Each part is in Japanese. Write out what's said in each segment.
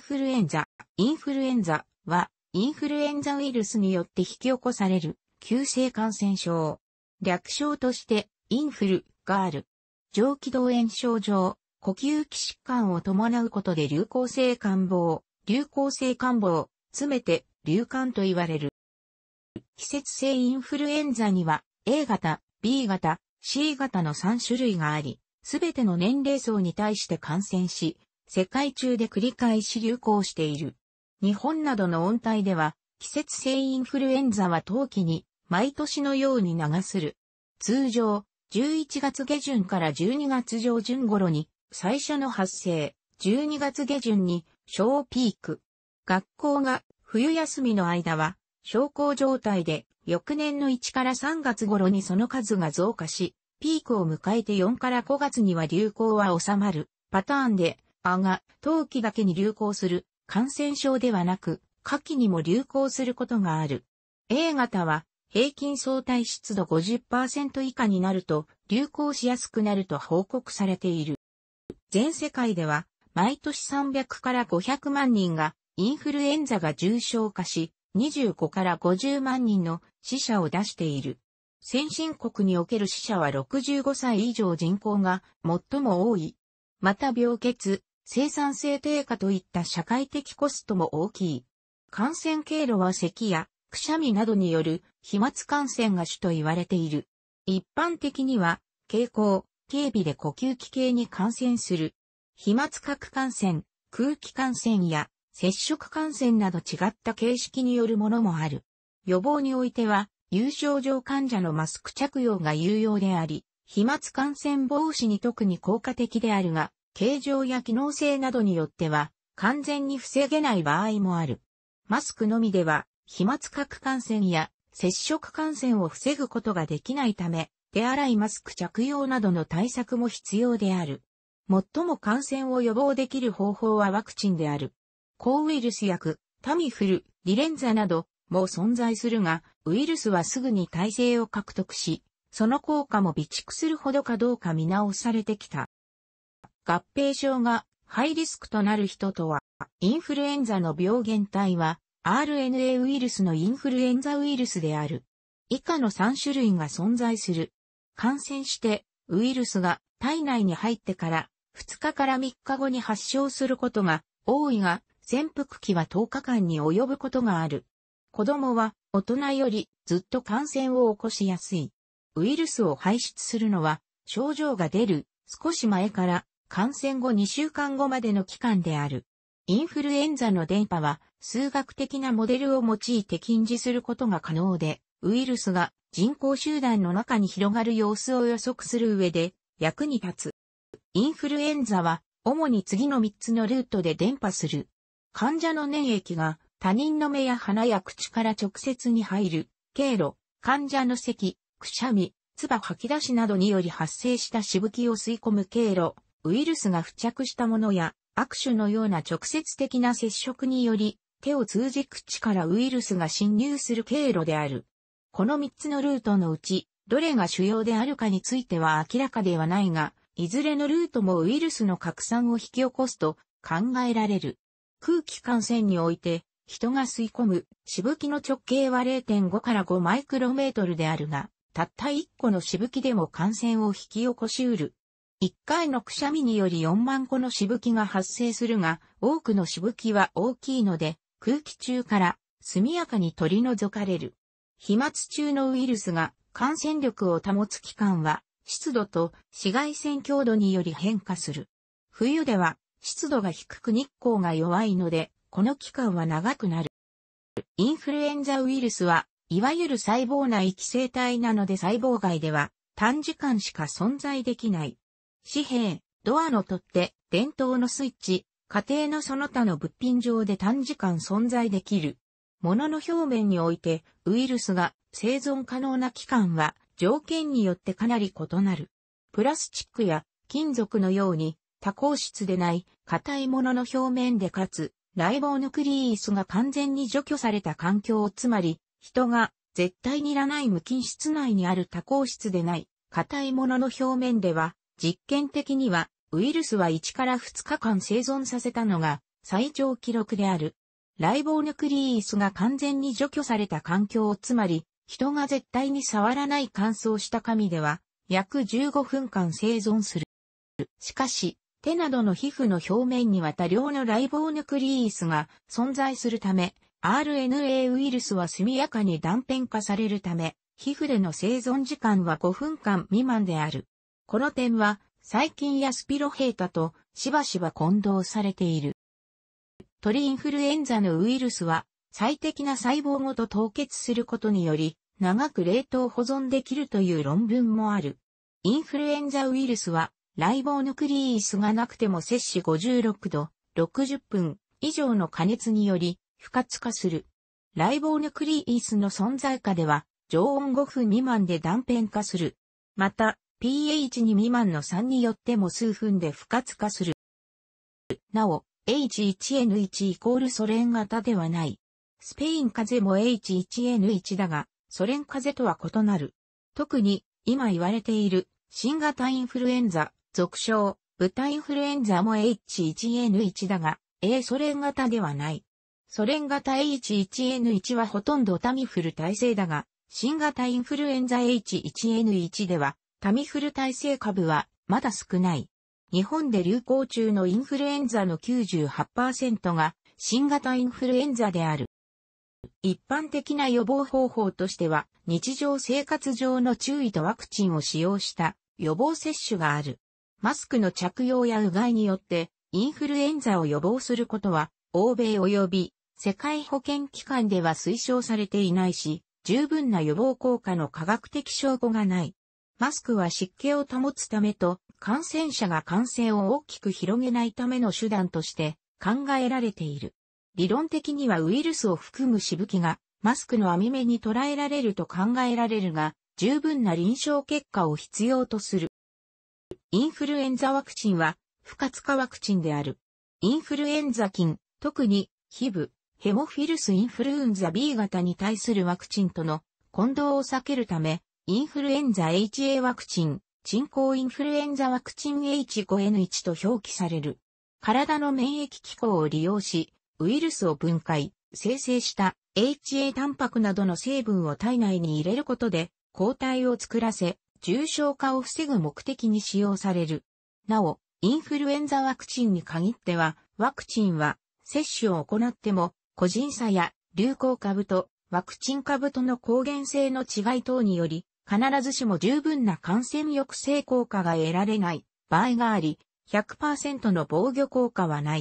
フルエンザ。インフルエンザは、インフルエンザウイルスによって引き起こされる、急性感染症。略称として、インフル、がある。上気道炎症状、呼吸器疾患を伴うことで流行性感冒、流行性感冒、つめて、流感と言われる。季節性インフルエンザには、A 型、B 型、C 型の3種類があり、すべての年齢層に対して感染し、世界中で繰り返し流行している。日本などの温帯では、季節性インフルエンザは冬季に、毎年のように流する。通常、11月下旬から12月上旬頃に、最初の発生、12月下旬に、小ピーク。学校が冬休みの間は、小康状態で、翌年の1から3月頃にその数が増加し、ピークを迎えて4から5月には流行は収まるパターンで、あが、冬季だけに流行する感染症ではなく、夏季にも流行することがある。A 型は平均相対湿度50%以下になると流行しやすくなると報告されている。全世界では毎年300から500万人がインフルエンザが重症化し、25から50万人の死者を出している。先進国における死者は65歳以上人口が最も多い。また病欠、生産性低下といった社会的コストも大きい。感染経路は咳やくしゃみなどによる飛沫感染が主と言われている。一般的には、蛍光、警備で呼吸器系に感染する。飛沫核感染、空気感染や接触感染など違った形式によるものもある。予防においては、有症状患者のマスク着用が有用であり、飛沫感染防止に特に効果的であるが、形状や機能性などによっては、完全に防げない場合もある。マスクのみでは、飛沫核感染や接触感染を防ぐことができないため、手洗いマスク着用などの対策も必要である。最も感染を予防できる方法はワクチンである。抗ウイルス薬、タミフル、リレンザなども存在するが、ウイルスはすぐに耐性を獲得し、その効果も備蓄するほどかどうか見直されてきた。合併症がハイリスクとなる人とは、インフルエンザの病原体は RNA ウイルスのインフルエンザウイルスである。以下の3種類が存在する。感染してウイルスが体内に入ってから2日から3日後に発症することが多いが、潜伏期は10日間に及ぶことがある。子供は大人よりずっと感染を起こしやすい。ウイルスを排出するのは症状が出る少し前から感染後2週間後までの期間である。インフルエンザの電波は数学的なモデルを用いて禁止することが可能で、ウイルスが人口集団の中に広がる様子を予測する上で役に立つ。インフルエンザは主に次の3つのルートで電波する。患者の粘液が他人の目や鼻や口から直接に入る経路、患者の咳、くしゃみ、唾吐き出しなどにより発生したしぶきを吸い込む経路、ウイルスが付着したものや、握手のような直接的な接触により、手を通じ口からウイルスが侵入する経路である。この3つのルートのうち、どれが主要であるかについては明らかではないが、いずれのルートもウイルスの拡散を引き起こすと考えられる。空気感染において、人が吸い込む、しぶきの直径は0.5から5マイクロメートルであるが、たった1個のしぶきでも感染を引き起こしうる1回のくしゃみにより4万個のしぶきが発生するが、多くのしぶきは大きいので、空気中から速やかに取り除かれる。飛沫中のウイルスが感染力を保つ期間は、湿度と紫外線強度により変化する。冬では湿度が低く日光が弱いので、この期間は長くなる。インフルエンザウイルスは、いわゆる細胞内寄生体なので細胞外では短時間しか存在できない。紙幣、ドアの取っ手、電灯のスイッチ、家庭のその他の物品上で短時間存在できる。物の表面においてウイルスが生存可能な期間は条件によってかなり異なる。プラスチックや金属のように多孔質でない硬いものの表面でかつライボーヌクリースが完全に除去された環境をつまり人が絶対にいらない無菌室内にある多孔質でない硬いものの表面では実験的には、ウイルスは1から2日間生存させたのが最長記録である。ライボーヌクリースが完全に除去された環境、つまり、人が絶対に触らない乾燥した紙では、約15分間生存する。しかし、手などの皮膚の表面には多量のライボーヌクリースが存在するため、RNA ウイルスは速やかに断片化されるため、皮膚での生存時間は5分間未満である。この点は、細菌やスピロヘータとしばしば混同されている。鳥インフルエンザのウイルスは、最適な細胞ごと凍結することにより、長く冷凍保存できるという論文もある。インフルエンザウイルスは、ライボーヌクリーイスがなくても摂氏56度、60分以上の加熱により、不活化する。ライボーヌクリーイスの存在下では、常温5分未満で断片化する。また、pH2 未満の3によっても数分で不活化する。なお、H1N1 イコールソ連型ではない。スペイン風邪も H1N1 だが、ソ連風邪とは異なる。特に、今言われている、新型インフルエンザ、俗称、豚インフルエンザも H1N1 だが、A ソ連型ではない。ソ連型 H1N1 はほとんどタミフル体制だが、新型インフルエンザ H1N1 では、タミフル耐性株はまだ少ない。日本で流行中のインフルエンザの98%が新型インフルエンザである。一般的な予防方法としては日常生活上の注意とワクチンを使用した予防接種がある。マスクの着用やうがいによってインフルエンザを予防することは欧米及び世界保健機関では推奨されていないし、十分な予防効果の科学的証拠がない。マスクは湿気を保つためと、感染者が感染を大きく広げないための手段として考えられている。理論的にはウイルスを含むしぶきがマスクの網目に捉えられると考えられるが、十分な臨床結果を必要とする。インフルエンザワクチンは不活化ワクチンである。インフルエンザ菌、特に、ヒブ、ヘモフィルスインフルエンザ B 型に対するワクチンとの混同を避けるため、インフルエンザ HA ワクチン、人工インフルエンザワクチン H5N1 と表記される。体の免疫機構を利用し、ウイルスを分解、生成した HA タンパクなどの成分を体内に入れることで、抗体を作らせ、重症化を防ぐ目的に使用される。なお、インフルエンザワクチンに限っては、ワクチンは接種を行っても、個人差や流行株とワクチン株との抗原性の違い等により、必ずしも十分な感染抑制効果が得られない場合があり、100%の防御効果はない。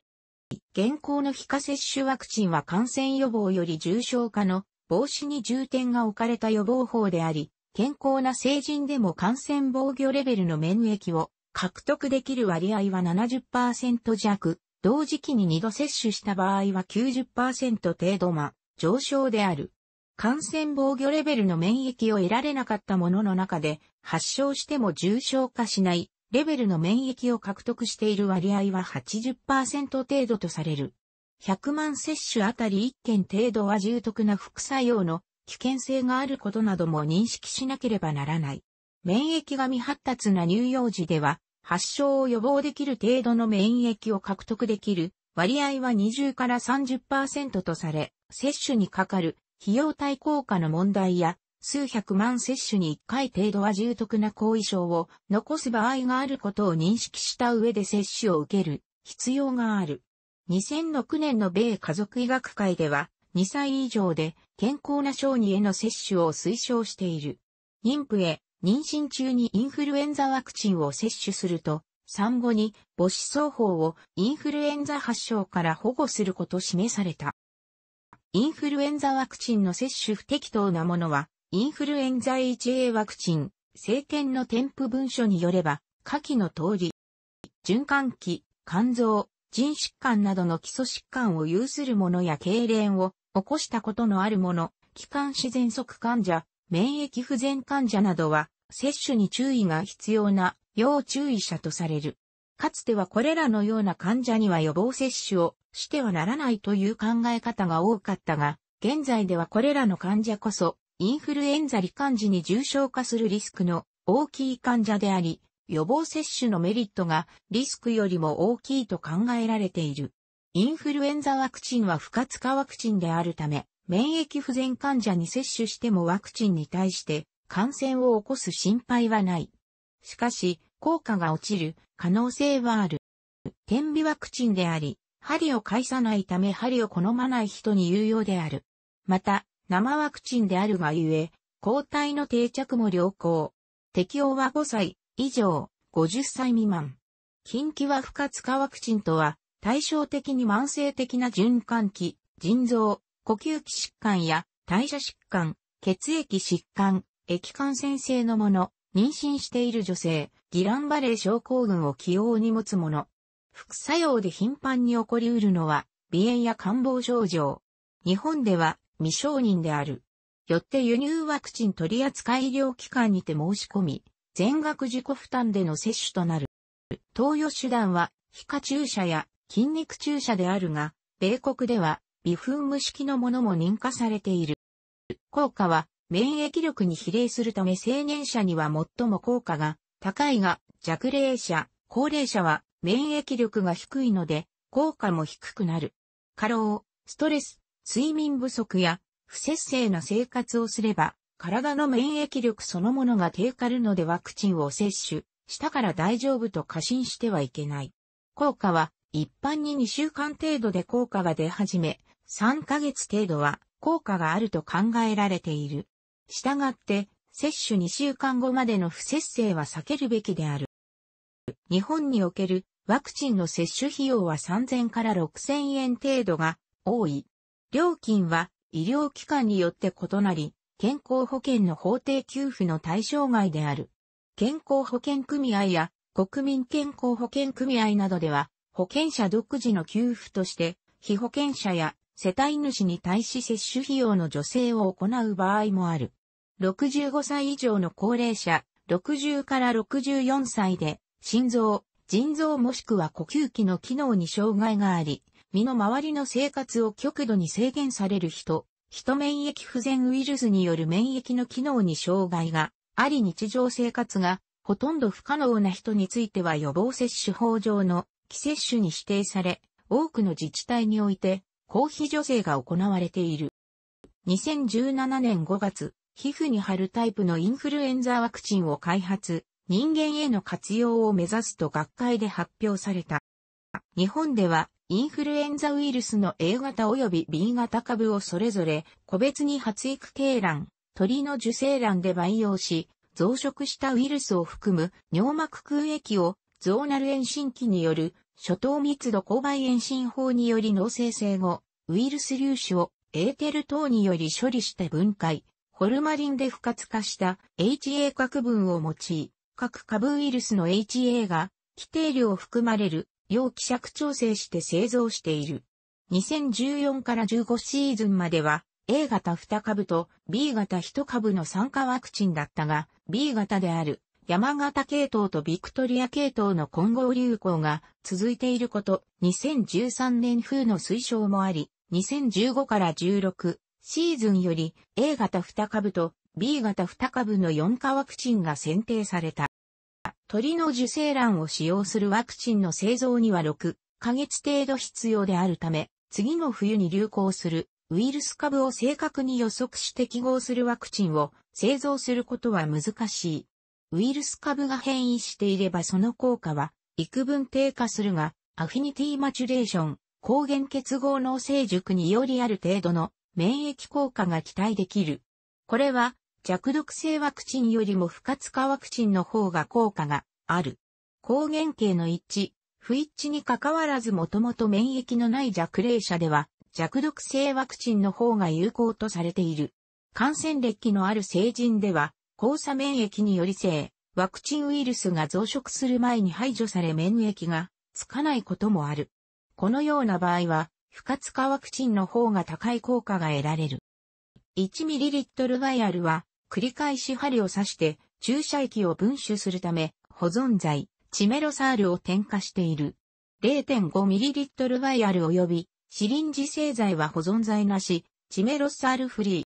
現行の皮下接種ワクチンは感染予防より重症化の防止に重点が置かれた予防法であり、健康な成人でも感染防御レベルの免疫を獲得できる割合は70%弱、同時期に2度接種した場合は90%程度ま、上昇である。感染防御レベルの免疫を得られなかったのの中で、発症しても重症化しないレベルの免疫を獲得している割合は80%程度とされる。100万接種あたり1件程度は重篤な副作用の危険性があることなども認識しなければならない。免疫が未発達な乳幼児では、発症を予防できる程度の免疫を獲得できる割合は20から30%とされ、接種にかかる費用対効果の問題や、数百万接種に1回程度は重篤な後遺症を残す場合があることを認識した上で接種を受ける必要がある。2006年の米家族医学会では、2歳以上で健康な小児への接種を推奨している。妊婦へ妊娠中にインフルエンザワクチンを接種すると、産後に母子双方をインフルエンザ発症から保護すること示された。インフルエンザワクチンの接種不適当なものは、インフルエンザ HA ワクチン、政権の添付文書によれば、下記の通り、循環器、肝臓、腎疾患などの基礎疾患を有する者や痙攣を起こしたことのある者、気管支喘息患者、免疫不全患者などは、接種に注意が必要な要注意者とされる。かつてはこれらのような患者には予防接種をしてはならないという考え方が多かったが、現在ではこれらの患者こそ、インフルエンザ罹患時に重症化するリスクの大きい患者であり、予防接種のメリットがリスクよりも大きいと考えられている。インフルエンザワクチンは不活化ワクチンであるため、免疫不全患者に接種してもワクチンに対して感染を起こす心配はない。しかし、効果が落ちる可能性はある。天日ワクチンであり、針を介さないため針を好まない人に有用である。また、生ワクチンであるがゆえ、抗体の定着も良好。適用は5歳以上、50歳未満。近畿は不活化ワクチンとは、対照的に慢性的な循環器、腎臓、呼吸器疾患や代謝疾患、血液疾患、液感染性のもの、妊娠している女性、ギランバレー症候群を起用に持つもの。副作用で頻繁に起こりうるのは、鼻炎や感冒症状。日本では未承認である。よって輸入ワクチン取扱医療機関にて申し込み、全額自己負担での接種となる。投与手段は、皮下注射や筋肉注射であるが、米国では、微粉無式のものも認可されている。効果は、免疫力に比例するため青年者には最も効果が高いが、弱齢者、高齢者は免疫力が低いので、効果も低くなる。過労、ストレス、睡眠不足や、不節制な生活をすれば、体の免疫力そのものが低下るのでワクチンを接種したから大丈夫と過信してはいけない。効果は一般に2週間程度で効果が出始め、3ヶ月程度は効果があると考えられている。従って、接種2週間後までの不接生は避けるべきである。日本におけるワクチンの接種費用は3000から6000円程度が多い。料金は医療機関によって異なり、健康保険の法定給付の対象外である。健康保険組合や国民健康保険組合などでは、保険者独自の給付として、被保険者や世帯主に対し接種費用の助成を行う場合もある。65歳以上の高齢者、60から64歳で、心臓、腎臓もしくは呼吸器の機能に障害があり、身の周りの生活を極度に制限される人、人免疫不全ウイルスによる免疫の機能に障害があり日常生活がほとんど不可能な人については予防接種法上の既接種に指定され、多くの自治体において公費助成が行われている。2017年5月、皮膚に貼るタイプのインフルエンザワクチンを開発、人間への活用を目指すと学会で発表された。日本ではインフルエンザウイルスの A 型及び B 型株をそれぞれ個別に発育経卵、鳥の受精卵で培養し、増殖したウイルスを含む尿膜空液をゾーナル遠心期による初等密度勾配遠心法により脳生成後、ウイルス粒子をエーテル等により処理して分解、ホルマリンで不活化した HA 核分を用い、各株ウイルスの HA が規定量含まれる要希釈調整して製造している。2014から15シーズンまでは A 型2株と B 型1株の酸化ワクチンだったが、B 型である山形系統とビクトリア系統の混合流行が続いていること、2013年風の推奨もあり、2015から16、シーズンより A 型2株と B 型2株の4価ワクチンが選定された。鳥の受精卵を使用するワクチンの製造には6ヶ月程度必要であるため、次の冬に流行するウイルス株を正確に予測して記号するワクチンを製造することは難しい。ウイルス株が変異していればその効果は幾分低下するが、アフィニティマチュレーション、抗原結合の成熟によりある程度の免疫効果が期待できる。これは弱毒性ワクチンよりも不活化ワクチンの方が効果がある。抗原系の一致、不一致に関わらずもともと免疫のない弱齢者では弱毒性ワクチンの方が有効とされている。感染歴のある成人では、交差免疫により性、ワクチンウイルスが増殖する前に排除され免疫がつかないこともある。このような場合は、不活化ワクチンの方が高い効果が得られる。1ml バイアルは繰り返し針を刺して注射液を分種するため保存剤チメロサールを添加している。0.5ml バイアル及びシリンジ製剤は保存剤なし、チメロサールフリー。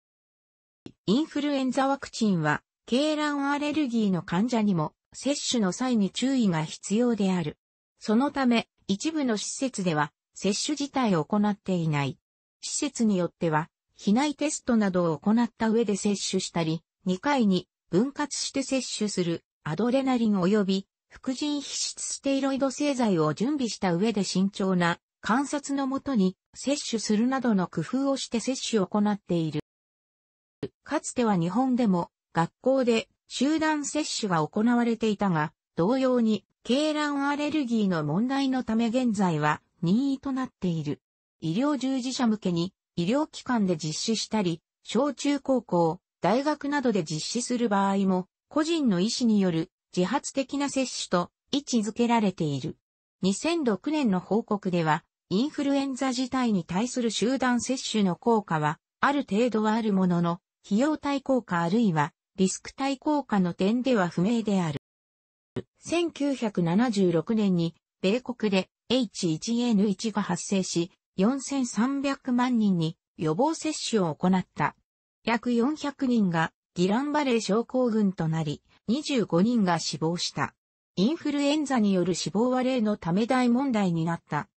インフルエンザワクチンは、鶏卵アレルギーの患者にも、接種の際に注意が必要である。そのため、一部の施設では、接種自体を行っていない。施設によっては、避内テストなどを行った上で接種したり、2回に分割して接種するアドレナリン及び副腎皮質ステイロイド製剤を準備した上で慎重な観察のもとに接種するなどの工夫をして接種を行っている。かつては日本でも学校で集団接種が行われていたが、同様に鶏卵アレルギーの問題のため現在は任意となっている。医療従事者向けに医療機関で実施したり、小中高校、大学などで実施する場合も、個人の医師による自発的な接種と位置づけられている。2006年の報告では、インフルエンザ自体に対する集団接種の効果は、ある程度はあるものの、費用対効果あるいはリスク対効果の点では不明である。1976年に米国で H1N1 が発生し、4300万人に予防接種を行った。約400人がギランバレー症候群となり、25人が死亡した。インフルエンザによる死亡は例のため大問題になった。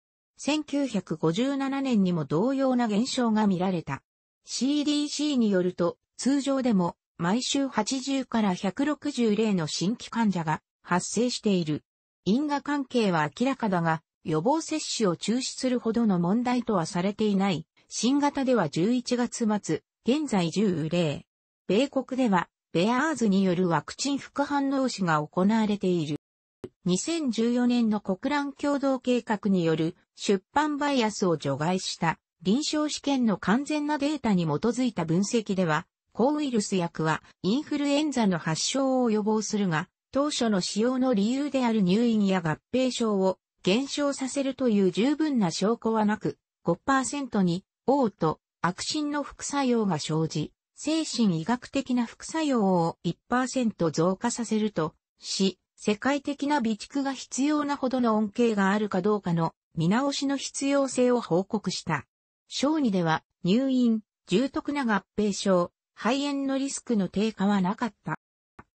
1957年にも同様な現象が見られた。CDC によると、通常でも毎週80から160例の新規患者が発生している。因果関係は明らかだが、予防接種を中止するほどの問題とはされていない。新型では11月末、現在10例。米国では、ベアーズによるワクチン副反応死が行われている。2014年の国蘭共同計画による出版バイアスを除外した臨床試験の完全なデータに基づいた分析では、抗ウイルス薬はインフルエンザの発症を予防するが、当初の使用の理由である入院や合併症を減少させるという十分な証拠はなく、5%に、嘔と悪心の副作用が生じ、精神医学的な副作用を1%増加させると、し、世界的な備蓄が必要なほどの恩恵があるかどうかの見直しの必要性を報告した。小児では入院、重篤な合併症、肺炎のリスクの低下はなかった。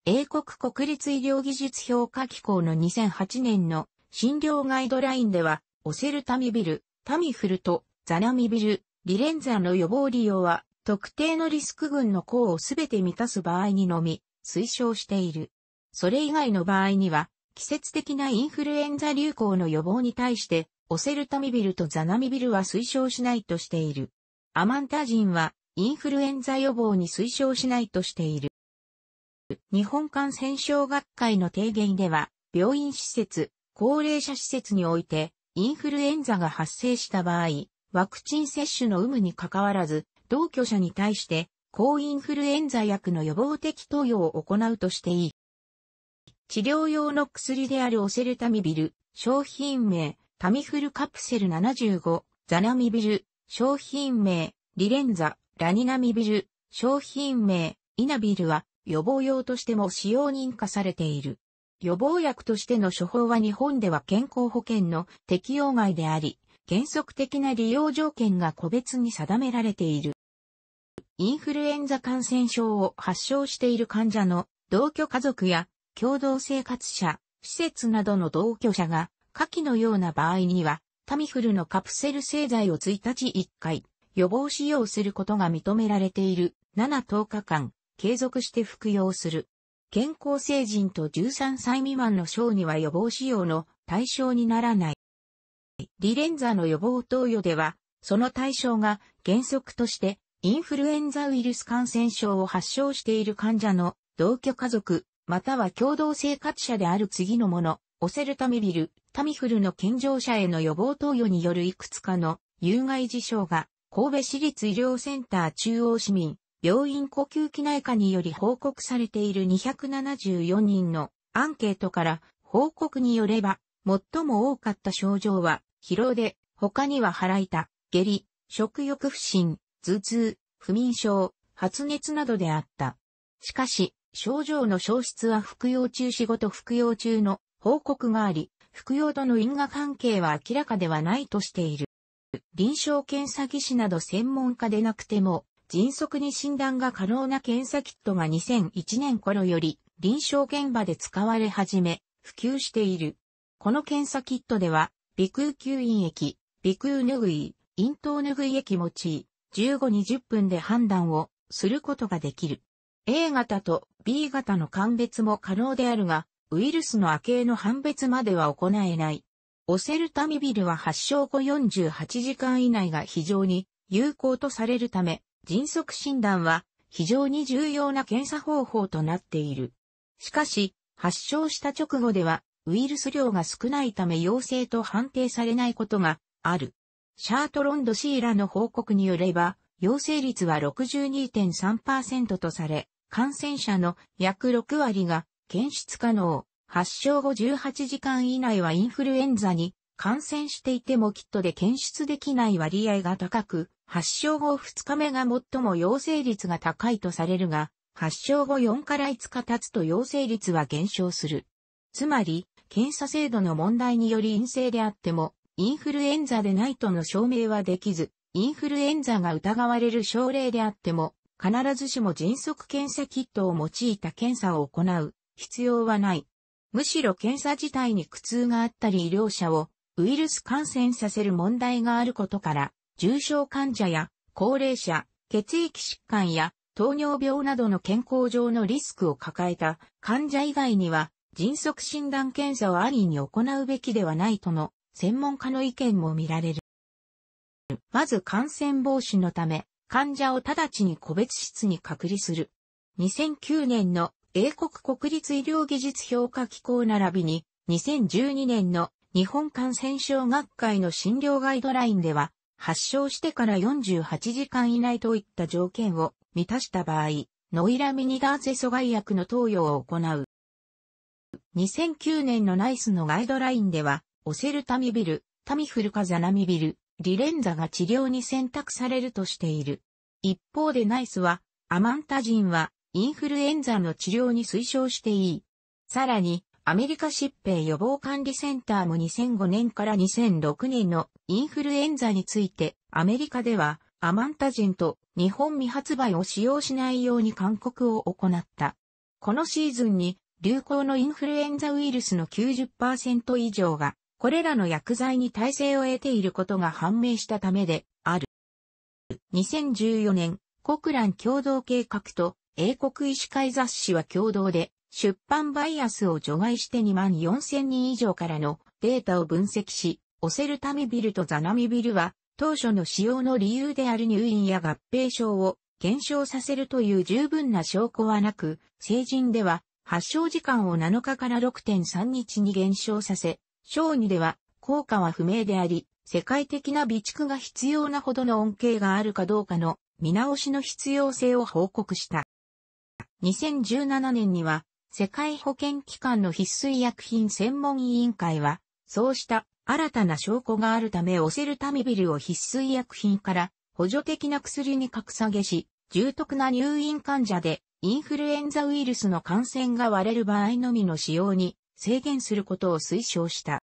英国国立医療技術評価機構の2008年の診療ガイドラインでは、オセルタミビル、タミフルとザナミビル、リレンザの予防利用は、特定のリスク群の項をすべて満たす場合にのみ、推奨している。それ以外の場合には、季節的なインフルエンザ流行の予防に対して、オセルタミビルとザナミビルは推奨しないとしている。アマンタジンは、インフルエンザ予防に推奨しないとしている。日本感染症学会の提言では、病院施設、高齢者施設において、インフルエンザが発生した場合、ワクチン接種の有無にかかわらず、同居者に対して、抗インフルエンザ薬の予防的投与を行うとしていい。治療用の薬であるオセルタミビル、商品名、タミフルカプセル75、ザナミビル、商品名、リレンザ、ラニナミビル、商品名、イナビルは予防用としても使用認可されている。予防薬としての処方は日本では健康保険の適用外であり、原則的な利用条件が個別に定められている。インフルエンザ感染症を発症している患者の同居家族や共同生活者、施設などの同居者が下記のような場合には、タミフルのカプセル製剤を1日1回予防使用することが認められている7、10日間継続して服用する。健康成人と13歳未満の小児は予防使用の対象にならない。リレンザの予防投与では、その対象が原則としてインフルエンザウイルス感染症を発症している患者の同居家族、または共同生活者である次のもの、オセルタミビル、タミフルの健常者への予防投与によるいくつかの有害事象が神戸市立医療センター中央市民病院呼吸器内科により報告されている274人のアンケートから報告によれば、最も多かった症状は疲労で、他には腹痛、下痢、食欲不振、頭痛、不眠症、発熱などであった。しかし、症状の消失は服用中仕事服用中の報告があり、服用との因果関係は明らかではないとしている。臨床検査技師など専門家でなくても、迅速に診断が可能な検査キットが2001年頃より臨床現場で使われ始め、普及している。この検査キットでは、鼻腔吸引液、鼻腔拭い、咽頭拭い液用い、15-20分で判断をすることができる。A 型と B 型の鑑別も可能であるが、ウイルスの亜型の判別までは行えない。オセルタミビルは発症後48時間以内が非常に有効とされるため、迅速診断は非常に重要な検査方法となっている。しかし、発症した直後ではウイルス量が少ないため陽性と判定されないことがある。シャートロンド・シーラの報告によれば、陽性率は62.3%とされ、感染者の約6割が検出可能。発症後18時間以内はインフルエンザに感染していてもキットで検出できない割合が高く、発症後2日目が最も陽性率が高いとされるが、発症後4から5日経つと陽性率は減少する。つまり、検査制度の問題により陰性であっても、インフルエンザでないとの証明はできず、インフルエンザが疑われる症例であっても、必ずしも迅速検査キットを用いた検査を行う必要はない。むしろ検査自体に苦痛があったり医療者をウイルス感染させる問題があることから、重症患者や高齢者、血液疾患や糖尿病などの健康上のリスクを抱えた患者以外には迅速診断検査をありに行うべきではないとの専門家の意見も見られる。まず感染防止のため患者を直ちに個別室に隔離する。2009年の英国国立医療技術評価機構並びに2012年の日本感染症学会の診療ガイドラインでは発症してから48時間以内といった条件を満たした場合、ノイラミニダーゼ阻害薬の投与を行う。2009年のナイスのガイドラインでは、オセルタミビル、タミフルカザナミビル、リレンザが治療に選択されるとしている。一方でナイスは、アマンタジンはインフルエンザの治療に推奨していい。さらに、アメリカ疾病予防管理センターも2005年から2006年のインフルエンザについて、アメリカではアマンタジンと日本未発売を使用しないように勧告を行った。このシーズンに流行のインフルエンザウイルスの90%以上がこれらの薬剤に耐性を得ていることが判明したためである。2014年、国蘭共同計画と英国医師会雑誌は共同で出版バイアスを除外して2万4000人以上からのデータを分析し、オセルタミビルとザナミビルは当初の使用の理由である入院や合併症を減少させるという十分な証拠はなく、成人では発症時間を7日から6.3日に減少させ、小児では効果は不明であり、世界的な備蓄が必要なほどの恩恵があるかどうかの見直しの必要性を報告した。2017年には世界保健機関の必須医薬品専門委員会は、そうした新たな証拠があるためオセルタミビルを必須医薬品から補助的な薬に格下げし、重篤な入院患者でインフルエンザウイルスの感染が割れる場合のみの使用に制限することを推奨した。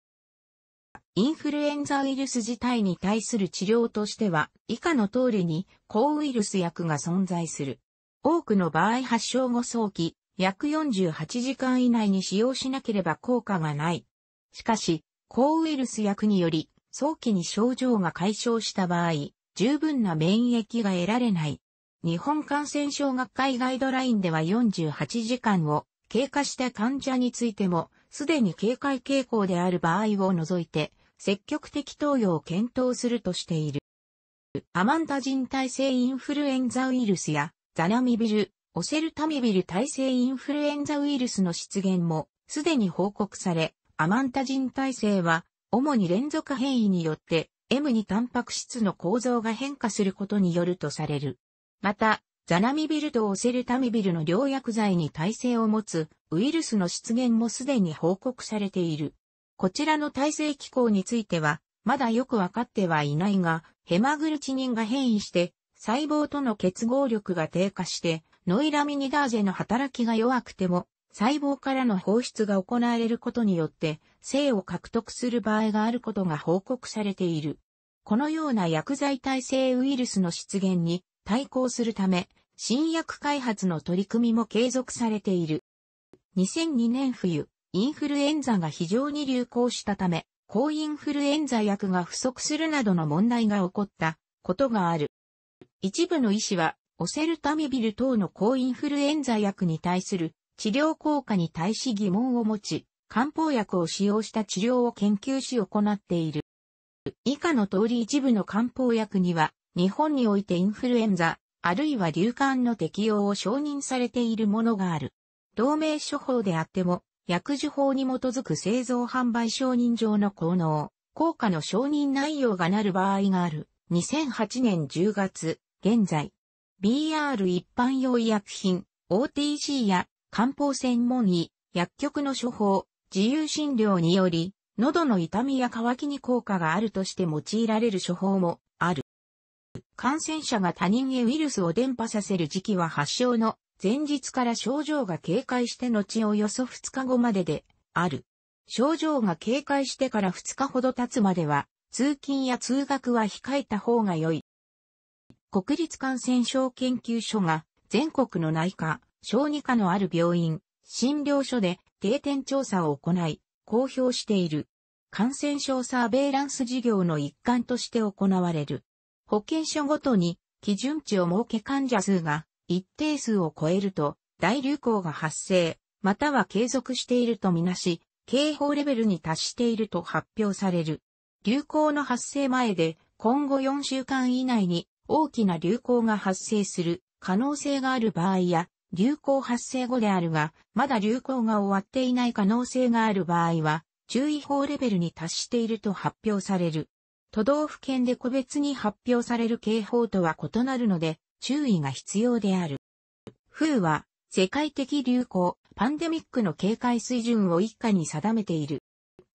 インフルエンザウイルス自体に対する治療としては、以下の通りに抗ウイルス薬が存在する。多くの場合発症後早期、約48時間以内に使用しなければ効果がない。しかし、抗ウイルス薬により早期に症状が解消した場合、十分な免疫が得られない。日本感染症学会ガイドラインでは48時間を経過した患者についても、すでに警戒傾向である場合を除いて、積極的投与を検討するとしている。アマンタ人体性インフルエンザウイルスやザナミビル、オセルタミビル耐性インフルエンザウイルスの出現もすでに報告され、アマンタジン耐性は主に連続変異によって M2 タンパク質の構造が変化することによるとされる。また、ザナミビルとオセルタミビルの療薬剤に耐性を持つウイルスの出現もすでに報告されている。こちらの耐性機構については、まだよくわかってはいないが、ヘマグルチニンが変異して、細胞との結合力が低下して、ノイラミニダーゼの働きが弱くても、細胞からの放出が行われることによって、性を獲得する場合があることが報告されている。このような薬剤耐性ウイルスの出現に対抗するため、新薬開発の取り組みも継続されている。2002年冬、インフルエンザが非常に流行したため、抗インフルエンザ薬が不足するなどの問題が起こったことがある。一部の医師はオセルタミビル等の抗インフルエンザ薬に対する治療効果に対し疑問を持ち、漢方薬を使用した治療を研究し行っている。以下の通り一部の漢方薬には、日本においてインフルエンザ、あるいは流感の適用を承認されているものがある。同盟処方であっても、薬事法に基づく製造販売承認上の効能、効果の承認内容がなる場合がある。2008年10月、現在、BR 一般用医薬品、OTC や漢方専門医、薬局の処方、自由診療により、喉の痛みや渇きに効果があるとして用いられる処方もある。感染者が他人へウイルスを伝播させる時期は発症の前日から症状が警戒して後およそ2日後までである。症状が警戒してから2日ほど経つまでは通勤や通学は控えた方が良い。国立感染症研究所が全国の内科、小児科のある病院、診療所で定点調査を行い、公表している。感染症サーベイランス事業の一環として行われる。保健所ごとに基準値を設け患者数が一定数を超えると大流行が発生、または継続しているとみなし、警報レベルに達していると発表される。流行の発生前で今後4週間以内に大きな流行が発生する可能性がある場合や、流行発生後であるが、まだ流行が終わっていない可能性がある場合は、注意報レベルに達していると発表される。都道府県で個別に発表される警報とは異なるので、注意が必要である。風は、世界的流行、パンデミックの警戒水準を一下に定めている。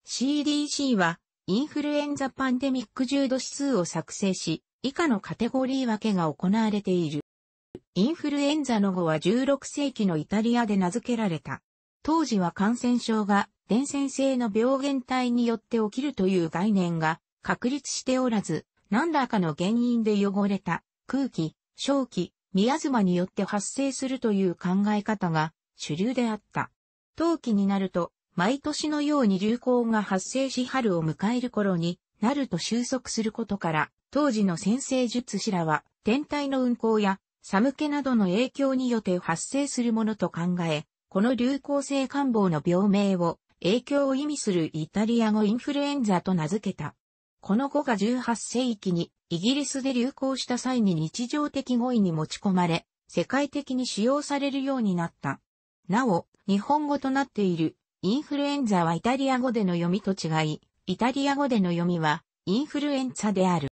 CDC は、インフルエンザパンデミック重度指数を作成し、以下のカテゴリー分けが行われている。インフルエンザの語は16世紀のイタリアで名付けられた。当時は感染症が伝染性の病原体によって起きるという概念が確立しておらず、何らかの原因で汚れた空気、正気、ミアズマによって発生するという考え方が主流であった。冬季になると、毎年のように流行が発生し春を迎える頃になると収束することから、当時の先生術師らは、天体の運行や、寒気などの影響によって発生するものと考え、この流行性感冒の病名を、影響を意味するイタリア語インフルエンザと名付けた。この語が18世紀にイギリスで流行した際に日常的語彙に持ち込まれ、世界的に使用されるようになった。なお、日本語となっているインフルエンザはイタリア語での読みと違い、イタリア語での読みはインフルエンザである。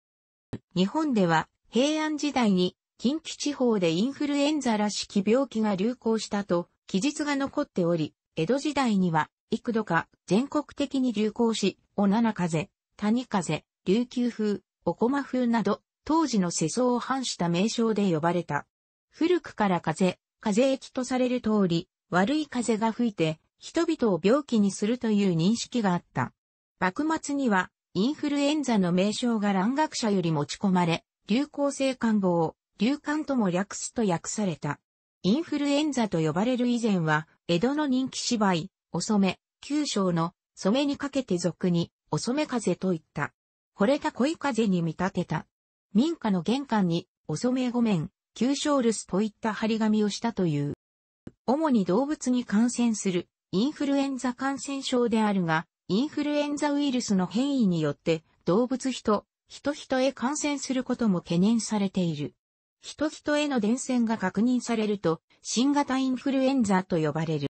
日本では平安時代に近畿地方でインフルエンザらしき病気が流行したと記述が残っており、江戸時代には幾度か全国的に流行し、おな風、谷風、琉球風、おこま風など、当時の世相を反した名称で呼ばれた。古くから風、風液とされる通り、悪い風が吹いて、人々を病気にするという認識があった。幕末には、インフルエンザの名称が蘭学者より持ち込まれ、流行性感冒、流感とも略すと訳された。インフルエンザと呼ばれる以前は、江戸の人気芝居、お染め、九章の染めにかけて俗に、お染め風といった。惚れた恋風に見立てた。民家の玄関に、お染め御免、九章留守といった張り紙をしたという。主に動物に感染する、インフルエンザ感染症であるが、インフルエンザウイルスの変異によって動物人、人人へ感染することも懸念されている。人人への伝染が確認されると、新型インフルエンザと呼ばれる。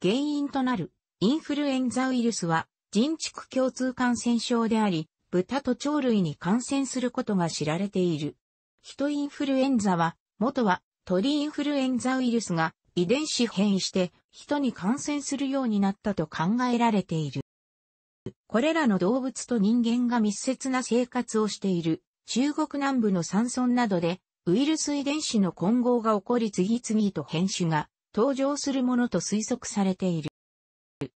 原因となるインフルエンザウイルスは人畜共通感染症であり、豚と鳥類に感染することが知られている。人インフルエンザは、元は鳥インフルエンザウイルスが遺伝子変異して人に感染するようになったと考えられている。これらの動物と人間が密接な生活をしている中国南部の山村などでウイルス遺伝子の混合が起こり次々と変種が登場するものと推測されている。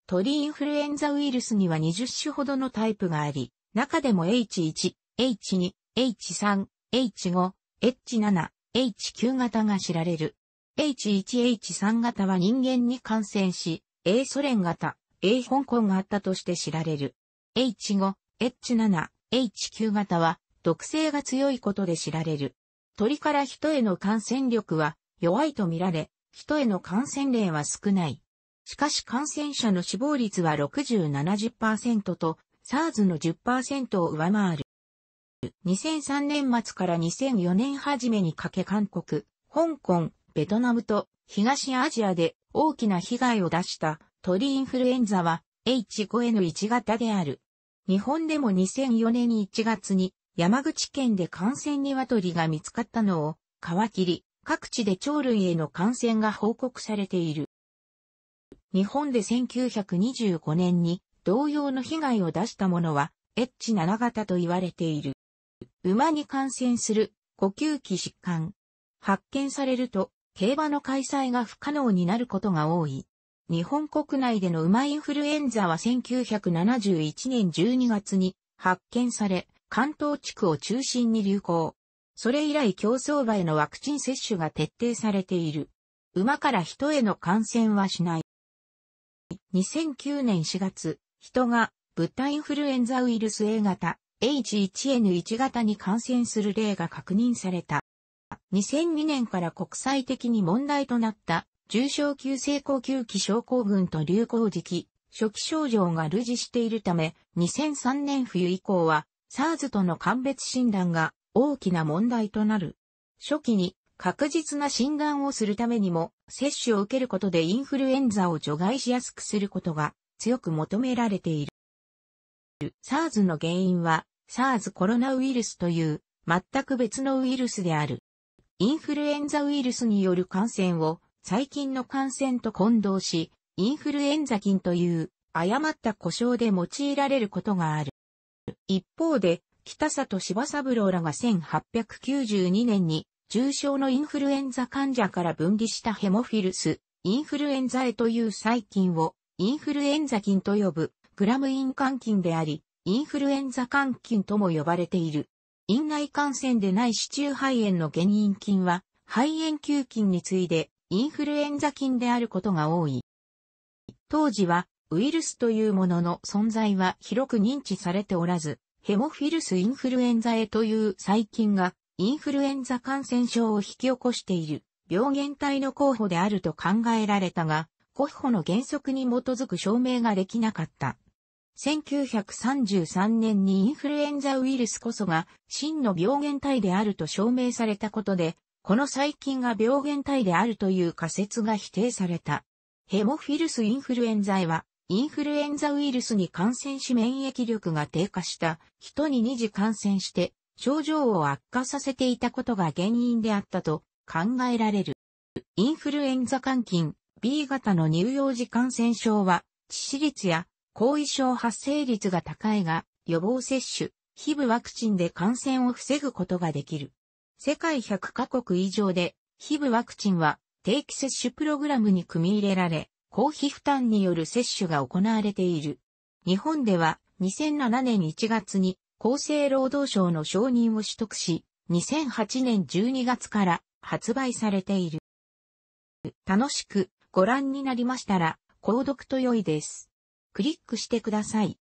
鳥インフルエンザウイルスには20種ほどのタイプがあり、中でも H1、H2、H3、H5、H7、H9 型が知られる。H1H3 型は人間に感染し、A ソ連型、A 香港があったとして知られる。H5、H7、H9 型は毒性が強いことで知られる。鳥から人への感染力は弱いとみられ、人への感染例は少ない。しかし感染者の死亡率は60-70%と、SARS の10%を上回る。2003年末から2004年初めにかけ韓国、香港、ベトナムと東アジアで大きな被害を出した鳥インフルエンザは H5N1 型である。日本でも2004年に1月に山口県で感染鶏が見つかったのを皮切り、各地で鳥類への感染が報告されている。日本で1925年に同様の被害を出したものは H7 型と言われている。馬に感染する呼吸器疾患。発見されると競馬の開催が不可能になることが多い。日本国内での馬インフルエンザは1971年12月に発見され、関東地区を中心に流行。それ以来競争馬へのワクチン接種が徹底されている。馬から人への感染はしない。2009年4月、人が物体インフルエンザウイルス A 型 H1N1 型に感染する例が確認された。2002年から国際的に問題となった重症急性呼吸器症候群と流行時期、初期症状が類似しているため、2003年冬以降は SARS との鑑別診断が大きな問題となる。初期に確実な診断をするためにも、接種を受けることでインフルエンザを除外しやすくすることが強く求められている。SARS の原因は、SARS コロナウイルスという全く別のウイルスである。インフルエンザウイルスによる感染を細菌の感染と混同し、インフルエンザ菌という誤った故障で用いられることがある。一方で、北里柴三郎らが1892年に重症のインフルエンザ患者から分離したヘモフィルス、インフルエンザへという細菌をインフルエンザ菌と呼ぶグラムイン肝菌であり、インフルエンザ肝菌とも呼ばれている。院内感染でない市中肺炎の原因菌は、肺炎球菌に次いで、インフルエンザ菌であることが多い。当時は、ウイルスというものの存在は広く認知されておらず、ヘモフィルスインフルエンザへという細菌が、インフルエンザ感染症を引き起こしている、病原体の候補であると考えられたが、候補の原則に基づく証明ができなかった。1933年にインフルエンザウイルスこそが真の病原体であると証明されたことで、この細菌が病原体であるという仮説が否定された。ヘモフィルスインフルエンザは、インフルエンザウイルスに感染し免疫力が低下した人に二次感染して症状を悪化させていたことが原因であったと考えられる。インフルエンザ肝菌 B 型の乳幼児感染症は致死率や後遺症発生率が高いが、予防接種、非部ワクチンで感染を防ぐことができる。世界100カ国以上で、非部ワクチンは定期接種プログラムに組み入れられ、公費負担による接種が行われている。日本では2007年1月に厚生労働省の承認を取得し、2008年12月から発売されている。楽しくご覧になりましたら、購読と良いです。クリックしてください。